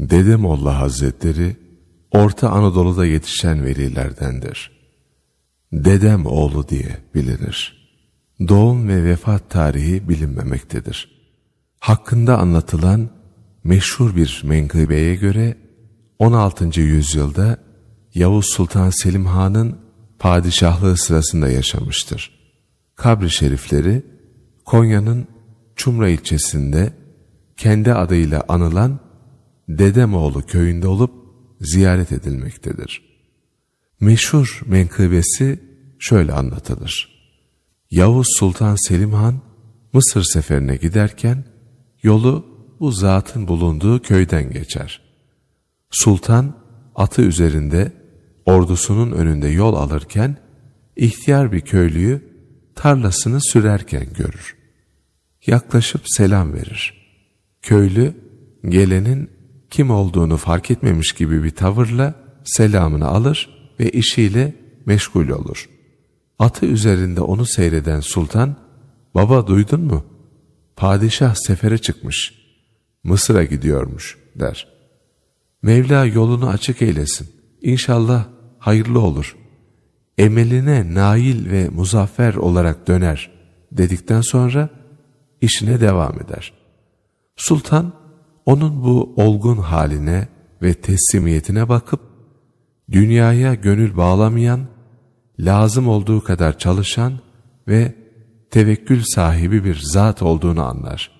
Dedem Allah Hazretleri Orta Anadolu'da yetişen velilerdendir. Dedem oğlu diye bilinir. Doğum ve vefat tarihi bilinmemektedir. Hakkında anlatılan meşhur bir menkıbeye göre 16. yüzyılda Yavuz Sultan Selim Han'ın padişahlığı sırasında yaşamıştır. Kabri şerifleri Konya'nın Çumra ilçesinde kendi adıyla anılan Dedemoğlu köyünde olup ziyaret edilmektedir. Meşhur menkıbesi şöyle anlatılır. Yavuz Sultan Selim Han Mısır seferine giderken yolu bu zatın bulunduğu köyden geçer. Sultan atı üzerinde ordusunun önünde yol alırken ihtiyar bir köylüyü tarlasını sürerken görür. Yaklaşıp selam verir. Köylü gelenin kim olduğunu fark etmemiş gibi bir tavırla selamını alır ve işiyle meşgul olur. Atı üzerinde onu seyreden sultan, ''Baba duydun mu? Padişah sefere çıkmış. Mısır'a gidiyormuş.'' der. Mevla yolunu açık eylesin. İnşallah hayırlı olur. Emeline nail ve muzaffer olarak döner dedikten sonra işine devam eder. Sultan onun bu olgun haline ve teslimiyetine bakıp, dünyaya gönül bağlamayan, lazım olduğu kadar çalışan ve tevekkül sahibi bir zat olduğunu anlar.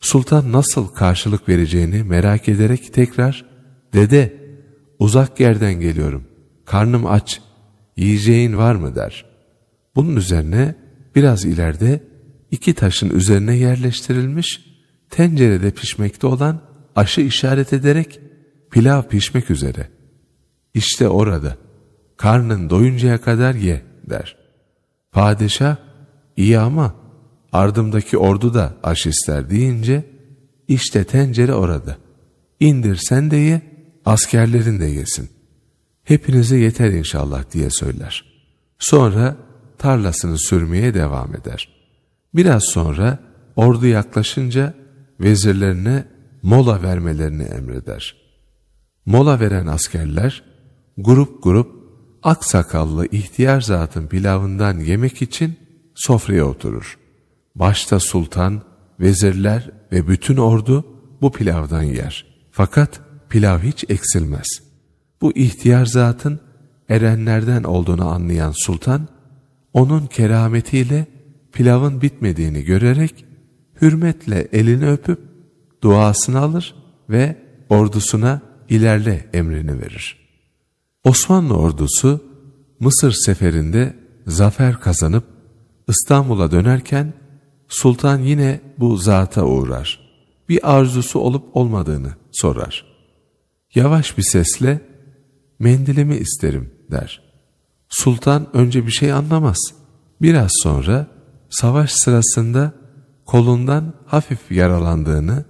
Sultan nasıl karşılık vereceğini merak ederek tekrar, ''Dede, uzak yerden geliyorum, karnım aç, yiyeceğin var mı?'' der. Bunun üzerine biraz ileride iki taşın üzerine yerleştirilmiş tencerede pişmekte olan aşı işaret ederek pilav pişmek üzere. İşte orada karnın doyuncaya kadar ye der. Padişah iyi ama ardımdaki ordu da aş ister deyince işte tencere orada. İndir sen de ye askerlerin de yesin. Hepinize yeter inşallah diye söyler. Sonra tarlasını sürmeye devam eder. Biraz sonra ordu yaklaşınca vezirlerine mola vermelerini emreder. Mola veren askerler grup grup aksakallı ihtiyar zatın pilavından yemek için sofraya oturur. Başta sultan, vezirler ve bütün ordu bu pilavdan yer. Fakat pilav hiç eksilmez. Bu ihtiyar zatın erenlerden olduğunu anlayan sultan, onun kerametiyle pilavın bitmediğini görerek hürmetle elini öpüp duasını alır ve ordusuna ilerle emrini verir. Osmanlı ordusu Mısır seferinde zafer kazanıp İstanbul'a dönerken sultan yine bu zata uğrar. Bir arzusu olup olmadığını sorar. Yavaş bir sesle mendilimi isterim der. Sultan önce bir şey anlamaz. Biraz sonra savaş sırasında kolundan hafif yaralandığını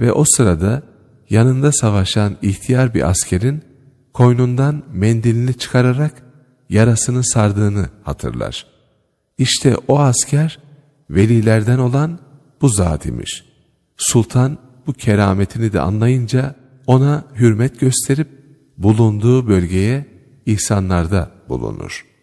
ve o sırada yanında savaşan ihtiyar bir askerin koynundan mendilini çıkararak yarasını sardığını hatırlar. İşte o asker velilerden olan bu zat imiş. Sultan bu kerametini de anlayınca ona hürmet gösterip bulunduğu bölgeye ihsanlarda bulunur.''